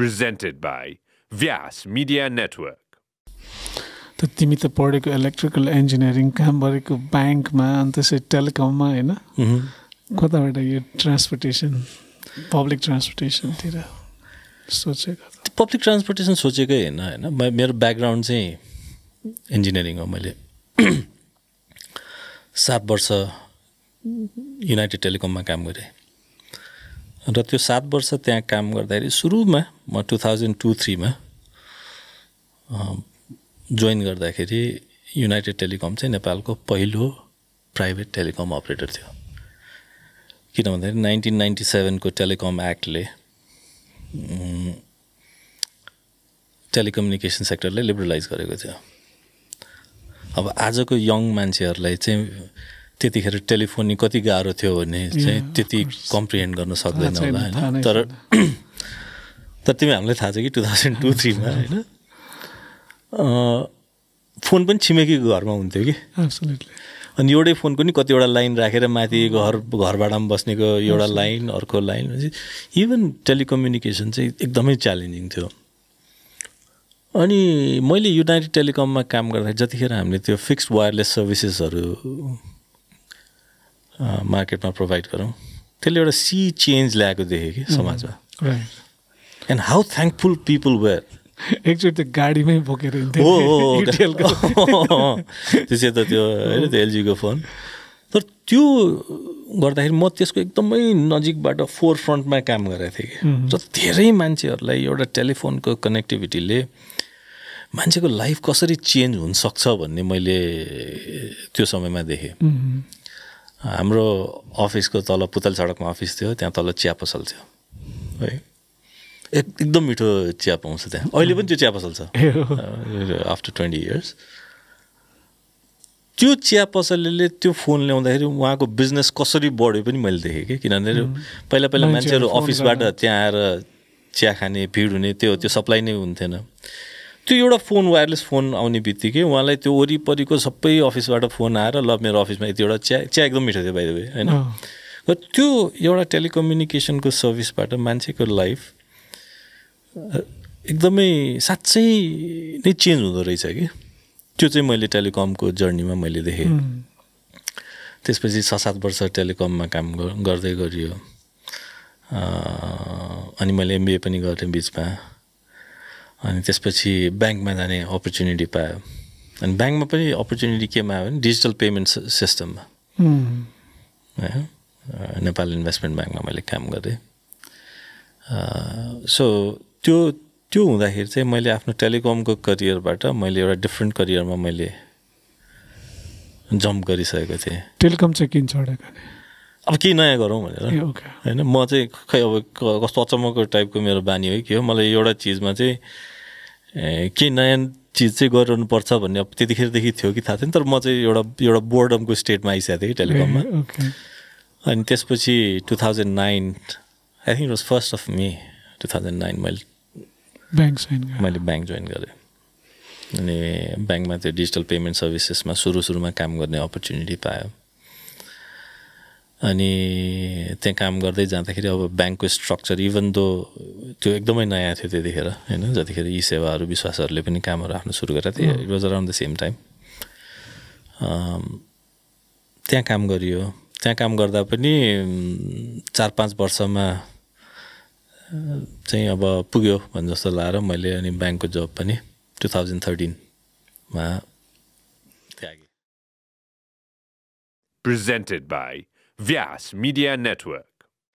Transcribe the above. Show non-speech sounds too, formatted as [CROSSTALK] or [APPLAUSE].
presented by Vyas Media Network. त तिमी त पढेको इलेक्ट्रिकल इन्जिनियरिङ काम गरेको ब्याङ्कमा अनि त्यसै टेलिकममा होइन कताबाट यो ट्रान्सपोर्टेसन पब्लिक ट्रान्सपोर्टेसनतिर सोचेको पब्लिक ट्रान्सपोर्टेसन सोचेकै होइन होइन मेरो ब्याकग्राउन्ड चाहिँ इन्जिनियरिङ हो मैले सात वर्ष युनाइटेड टेलिकममा काम गरेँ र त्यो सात वर्ष त्यहाँ काम गर्दाखेरि सुरुमा म टु थाउजन्ड टू थ्रीमा जोइन गर्दाखेरि युनाइटेड टेलिकम चाहिँ नेपालको पहिलो प्राइभेट टेलिकम अपरेटर थियो किन भन्दाखेरि नाइन्टिन नाइन्टी सेभेनको टेलिकम एक्टले टेलिकम्युनिकेसन सेक्टरलाई लिबरलाइज गरेको थियो अब आजको यङ मान्छेहरूलाई चाहिँ त्यतिखेर टेलिफोनी कति गाह्रो थियो भने चाहिँ त्यति कम्प्रिहेन्ड गर्न सक्दैन होला होइन तर [CLEARS THROAT] तर तिमी हामीलाई थाहा छ कि टु थाउजन्ड टू थ्रीमा [LAUGHS] होइन फोन पनि छिमेकीको घरमा हुन्थ्यो कि अनि एउटै फोनको नि कतिवटा लाइन राखेर माथि mm-hmm। घर घरबाट पनि बस्नेको एउटा लाइन अर्को लाइन इभन टेलिकम्युनिकेसन चाहिँ एकदमै च्यालेन्जिङ थियो अनि मैले युनाइटेड टेलिकममा काम गर्दाखेरि जतिखेर हामीले त्यो फिक्स्ड वायरलेस सर्भिसेसहरू मार्केटमा प्रोभाइड गरौँ त्यसले एउटा सी चेन्ज ल्याएको देखेँ कि समाजमा and how thankful people were एकचोटि त्यो गाडीमै बोकेर हो त्यसै त त्यो होइन त्यो एलजीको फोन तर त्यो गर्दाखेरि म त्यसको एकदमै नजिकबाट फोर फ्रन्टमा काम गरेको थिएँ कि र धेरै मान्छेहरूलाई एउटा टेलिफोनको कनेक्टिभिटीले मान्छेको लाइफ कसरी चेन्ज हुनसक्छ भन्ने मैले त्यो समयमा देखेँ हाम्रो अफिसको तल पुतल सडकमा अफिस थियो त्यहाँ तल चिया पसल थियो है एक एकदम मिठो चिया पाउँछ त्यहाँ अहिले पनि त्यो चिया पसल छ आफ्टर ट्वेन्टी इयर्स त्यो चिया पसलले त्यो फोन ल्याउँदाखेरि उहाँको बिजनेस कसरी बढ्यो पनि मैले देखेँ कि किनभने पहिला पहिला मान्छेहरू अफिसबाट त्यहाँ आएर चिया खाने भिड हुने त्यो त्यो सप्लाई नै हुन्थेन त्यो एउटा फोन वायरलेस फोन आउने बित्तिकै उहाँलाई त्यो वरिपरिको सबै अफिसबाट फोन आएर ल मेरो अफिसमा यति एउटा चिया चिया एकदम मिठो थियो बाहिर होइन र त्यो एउटा टेलिकम्युनिकेसनको सर्भिसबाट मान्छेको लाइफ एकदमै साँच्चै नै चेन्ज हुँदो रहेछ कि त्यो चाहिँ मैले टेलिकमको जर्नीमा मैले देखेँ त्यसपछि छ सात वर्ष टेलिकममा काम गर्दै गरियो अनि मैले एमबिए पनि गरेँ बिचमा अनि त्यसपछि ब्याङ्कमा जाने अपर्च्युनिटी पायो अनि ब्याङ्कमा पनि अपर्च्युनिटी केमा आयो भने डिजिटल पेमेन्ट सिस्टममा नेपाल इन्भेस्टमेन्ट ब्याङ्कमा मैले काम गरेँ सो त्यो त्यो हुँदाखेरि चाहिँ मैले आफ्नो टेलिकमको करियरबाट मैले एउटा डिफ्रेन्ट करियरमा मैले जम्प गरिसकेको थिएँ टेलिकम चाहिँ किन अब केही नयाँ गरौँ भनेर होइन म चाहिँ खै अब कस्तो अचम्मको टाइपको मेरो बानी हो कि हो मलाई एउटा चिजमा चाहिँ केही नयाँ चिज चाहिँ गरिरहनुपर्छ भन्ने अब त्यतिखेरदेखि थियो कि थाहा थिएन तर म चाहिँ एउटा एउटा बोर्डमको स्टेटमा आइसकेको थिएँ टेलिकममा अनि त्यसपछि two thousand nine I think it was first of May two thousand nine मैले ब्याङ्क मैले ब्याङ्क जोइन गरेँ अनि ब्याङ्कमा त्यो डिजिटल पेमेन्ट सर्भिसेसमा सुरु सुरुमा काम गर्ने अपर्च्युनिटी पायो अनि त्यहाँ काम गर्दै जाँदाखेरि अब ब्याङ्कको स्ट्रक्चर इभन दो त्यो एकदमै नयाँ थियो त्यतिखेर होइन जतिखेर यी सेवाहरू विश्वासहरूले पनि कामहरू आफ्नो सुरु गरेको थिएँ it was around the same time त्यहाँ काम गरियो त्यहाँ काम गर्दा पनि चार पाँच वर्षमा चाहिँ अब पुग्यो भने जस्तो लाएर मैले अनि ब्याङ्कको जब पनि टु थाउजन्ड थर्टिनमा त्यागेँ Vias Media Network.